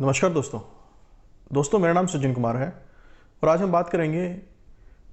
नमस्कार दोस्तों दोस्तों मेरा नाम सज्जन कुमार है और आज हम बात करेंगे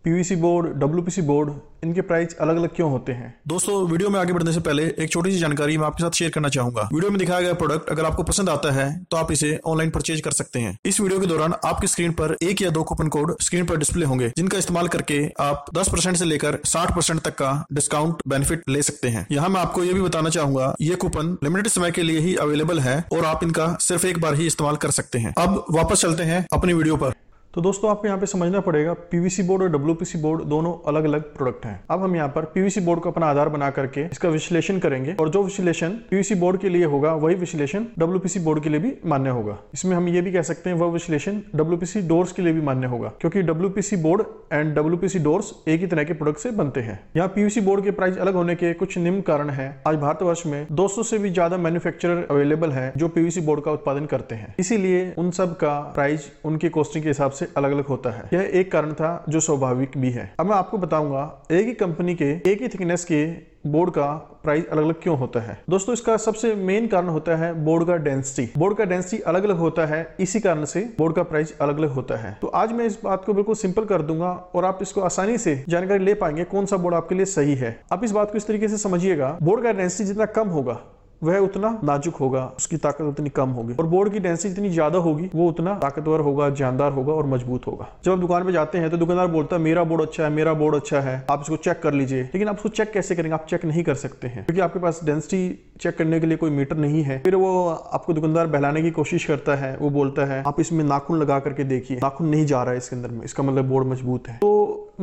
पीवीसी बोर्ड डब्ल्यूपीसी बोर्ड इनके प्राइस अलग अलग क्यों होते हैं दोस्तों वीडियो में आगे बढ़ने से पहले एक छोटी सी जानकारी मैं आपके साथ शेयर करना चाहूंगा वीडियो में दिखाया गया प्रोडक्ट अगर आपको पसंद आता है तो आप इसे ऑनलाइन परचेज कर सकते हैं इस वीडियो के दौरान आपकी स्क्रीन पर एक या दो कूपन कोड स्क्रीन पर डिस्प्ले होंगे जिनका इस्तेमाल करके आप दस परसेंट से लेकर साठ परसेंट तक का डिस्काउंट बेनिफिट ले सकते हैं यहाँ मैं आपको ये भी बताना चाहूंगा ये कूपन लिमिटेड समय के लिए ही अवेलेबल है और आप इनका सिर्फ एक बार ही इस्तेमाल कर सकते हैं अब वापस चलते हैं अपनी वीडियो आरोप तो दोस्तों आपको यहाँ पे समझना पड़ेगा पीवीसी बोर्ड और डब्ल्यू बोर्ड दोनों अलग अलग प्रोडक्ट हैं अब हम यहाँ पर पीवीसी बोर्ड को अपना आधार बना करके इसका विश्लेषण करेंगे और जो विश्लेषण पीवीसी बोर्ड के लिए होगा वही विश्लेषण डब्ल्यू बोर्ड के लिए भी मान्य होगा इसमें हम ये भी कह सकते हैं वह विश्लेषण डब्ल्यू डोर्स के लिए भी मान्य होगा क्योंकि W board and W doors एक ही तरह के प्रोडक्ट से बनते हैं यहाँ पीवीसी बोर्ड के प्राइस अलग होने के कुछ निम्न कारण है आज भारतवर्ष में दो से भी ज्यादा मैन्युफेक्चर अवेलेबल है जो पीवीसी बोर्ड का उत्पादन करते हैं इसीलिए उन सब का प्राइस उनकी कॉस्टिंग के हिसाब से से अलग अलग होता है यह एक कारण था जो स्वाभाविक भी है अब मैं आपको बताऊंगा एक ही कंपनी के एक ही थिकनेस के बोर्ड का प्राइस अलग अलग क्यों होता है दोस्तों इसका सबसे मेन कारण होता है बोर्ड का डेंसिटी बोर्ड का डेंसिटी अलग अलग होता है इसी कारण से बोर्ड का प्राइस अलग अलग होता है तो आज मैं इस बात को बिल्कुल सिंपल कर दूंगा और आप इसको आसानी से जानकारी ले पाएंगे कौन सा बोर्ड आपके लिए सही है आप इस बात को इस तरीके से समझिएगा बोर्ड का डेंसिटी जितना कम होगा वह उतना नाजुक होगा उसकी ताकत उतनी कम होगी और बोर्ड की डेंसिटी जितनी ज्यादा होगी वो उतना ताकतवर होगा जानदार होगा और मजबूत होगा जब आप दुकान पर जाते हैं तो दुकानदार बोलता है मेरा बोर्ड अच्छा है मेरा बोर्ड अच्छा है आप इसको चेक कर लीजिए लेकिन आप उसको चेक कैसे करेंगे आप चेक नहीं कर सकते हैं क्योंकि आपके पास डेंसिटी चेक करने के लिए कोई मीटर नहीं है फिर वो आपको दुकानदार बहलाने की कोशिश करता है वो बोलता है आप इसमें नाखून लगा करके देखिए नाखून नहीं जा रहा है इसके अंदर में इसका मतलब बोर्ड मजबूत है तो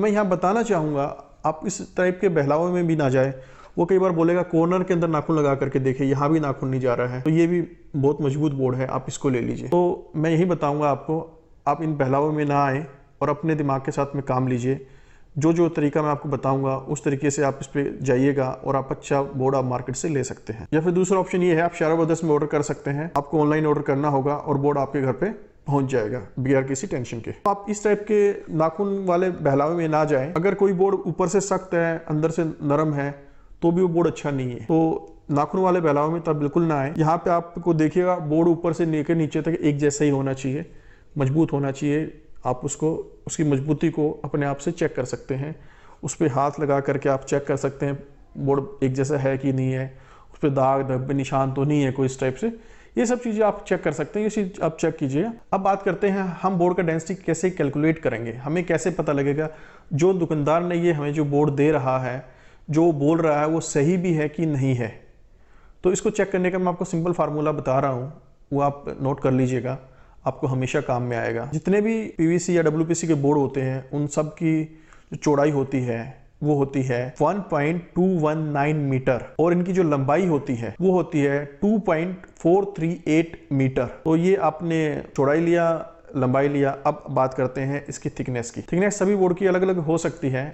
मैं यहाँ बताना चाहूंगा आप इस टाइप के बहलावे में भी ना जाए वो कई बार बोलेगा कॉर्नर के अंदर नाखून लगा करके देखे यहाँ भी नाखून नहीं जा रहा है तो ये भी बहुत मजबूत बोर्ड है आप इसको ले लीजिए तो मैं यही बताऊँगा आपको आप इन पहलावों में ना आए और अपने दिमाग के साथ में काम लीजिए जो जो तरीका मैं आपको बताऊंगा उस तरीके से आप इस पर जाइएगा और आप अच्छा बोर्ड आप मार्केट से ले सकते हैं या फिर दूसरा ऑप्शन ये है आप शारा बदस में ऑर्डर कर सकते हैं आपको ऑनलाइन ऑर्डर करना होगा और बोर्ड आपके घर पे पहुंच जाएगा बगैर किसी टेंशन के तो आप इस टाइप के नाखून वाले बहलावे में ना जाए अगर कोई बोर्ड ऊपर से सख्त है अंदर से नरम है तो भी वो बोर्ड अच्छा नहीं है तो नाखून वाले बहलाव में तब बिल्कुल ना आए यहाँ पे आपको देखिएगा बोर्ड ऊपर से लेकर नीचे तक एक जैसा ही होना चाहिए मजबूत होना चाहिए आप उसको उसकी मजबूती को अपने आप से चेक कर सकते हैं उस पर हाथ लगा करके आप चेक कर सकते हैं बोर्ड एक जैसा है कि नहीं है उस पर दाग धब्बे निशान तो नहीं है कोई इस टाइप से ये सब चीज़ें आप चेक कर सकते हैं ये चीज़ आप चेक कीजिए अब बात करते हैं हम बोर्ड का डेंसिटी कैसे कैलकुलेट करेंगे हमें कैसे पता लगेगा जो दुकानदार ने ये हमें जो बोर्ड दे रहा है जो बोल रहा है वो सही भी है कि नहीं है तो इसको चेक करने का मैं आपको सिंपल फार्मूला बता रहा हूँ वो आप नोट कर लीजिएगा आपको हमेशा काम में आएगा जितने भी पी या डब्ल्यू के बोर्ड होते हैं उन सब की जो चौड़ाई होती है वो होती है 1.219 मीटर और इनकी जो लंबाई होती है वो होती है 2.438 मीटर तो ये आपने चौड़ाई लिया लंबाई लिया अब बात करते हैं इसकी थिकनेस की थिकनेस सभी बोर्ड की अलग अलग हो सकती है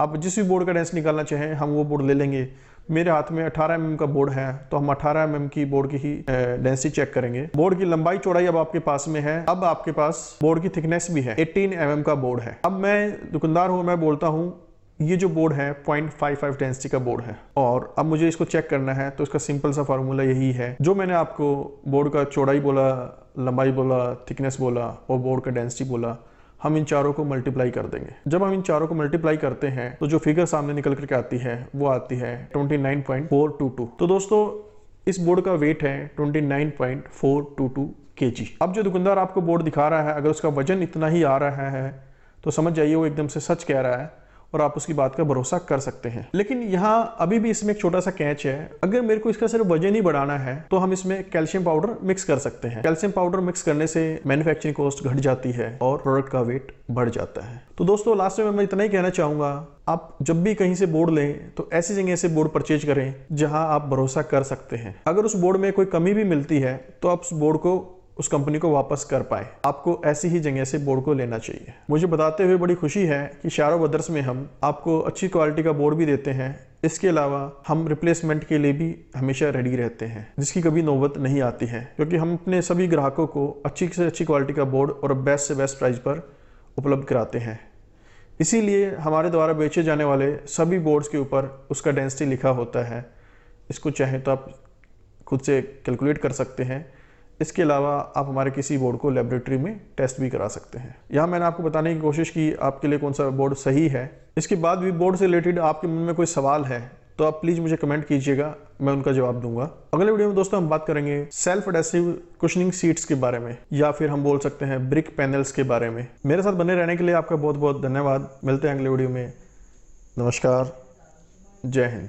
आप जिस भी बोर्ड का डेंस निकालना चाहें हम वो बोर्ड ले लेंगे मेरे हाथ में 18 एम mm का बोर्ड है तो हम 18 एम mm की बोर्ड की ही डेंसिटी चेक करेंगे बोर्ड की लंबाई चौड़ाई अब आपके पास में है अब आपके पास बोर्ड की थिकनेस भी है 18 एम mm का बोर्ड है अब मैं दुकानदार हूं मैं बोलता हूँ ये जो बोर्ड है 0.55 डेंसिटी का बोर्ड है और अब मुझे इसको चेक करना है तो इसका सिंपल सा फार्मूला यही है जो मैंने आपको बोर्ड का चौड़ाई बोला लंबाई बोला थिकनेस बोला और बोर्ड का डेंसिटी बोला हम इन चारों को मल्टीप्लाई कर देंगे जब हम इन चारों को मल्टीप्लाई करते हैं तो जो फिगर सामने निकल करके आती है वो आती है 29.422 तो दोस्तों इस बोर्ड का वेट है 29.422 जी अब जो दुकानदार आपको बोर्ड दिखा रहा है अगर उसका वजन इतना ही आ रहा है तो समझ जाइए वो एकदम से सच कह रहा है और आप उसकी बात का भरोसा कर सकते हैं लेकिन यहाँ अभी भी इसमें एक छोटा सा कैच है अगर मेरे को इसका सिर्फ वजन ही बढ़ाना है तो हम इसमें कैल्शियम पाउडर मिक्स कर सकते हैं कैल्शियम पाउडर मिक्स करने से मैन्युफैक्चरिंग कॉस्ट घट जाती है और प्रोडक्ट का वेट बढ़ जाता है तो दोस्तों लास्ट में मैं इतना ही कहना चाहूंगा आप जब भी कहीं से बोर्ड लें तो ऐसी जगह से बोर्ड परचेज करें जहां आप भरोसा कर सकते हैं अगर उस बोर्ड में कोई कमी भी मिलती है तो आप उस बोर्ड को उस कंपनी को वापस कर पाए आपको ऐसी ही जगह से बोर्ड को लेना चाहिए मुझे बताते हुए बड़ी खुशी है कि शारो ब्रदर्स में हम आपको अच्छी क्वालिटी का बोर्ड भी देते हैं इसके अलावा हम रिप्लेसमेंट के लिए भी हमेशा रेडी रहते हैं जिसकी कभी नौबत नहीं आती है क्योंकि हम अपने सभी ग्राहकों को अच्छी से अच्छी क्वालिटी का बोर्ड और बेस्ट से बेस्ट प्राइस पर उपलब्ध कराते हैं इसीलिए हमारे द्वारा बेचे जाने वाले सभी बोर्ड्स के ऊपर उसका डेंसिटी लिखा होता है इसको चाहे तो आप खुद से कैलकुलेट कर सकते हैं इसके अलावा आप हमारे किसी बोर्ड को लेबोरेटरी में टेस्ट भी करा सकते हैं यहाँ मैंने आपको बताने की कोशिश की आपके लिए कौन सा बोर्ड सही है इसके बाद भी बोर्ड से रिलेटेड आपके मन में कोई सवाल है तो आप प्लीज़ मुझे कमेंट कीजिएगा मैं उनका जवाब दूंगा अगले वीडियो में दोस्तों हम बात करेंगे सेल्फ एडेसिव कुशनिंग सीट्स के बारे में या फिर हम बोल सकते हैं ब्रिक पैनल्स के बारे में मेरे साथ बने रहने के लिए आपका बहुत बहुत धन्यवाद मिलते हैं अगले वीडियो में नमस्कार जय हिंद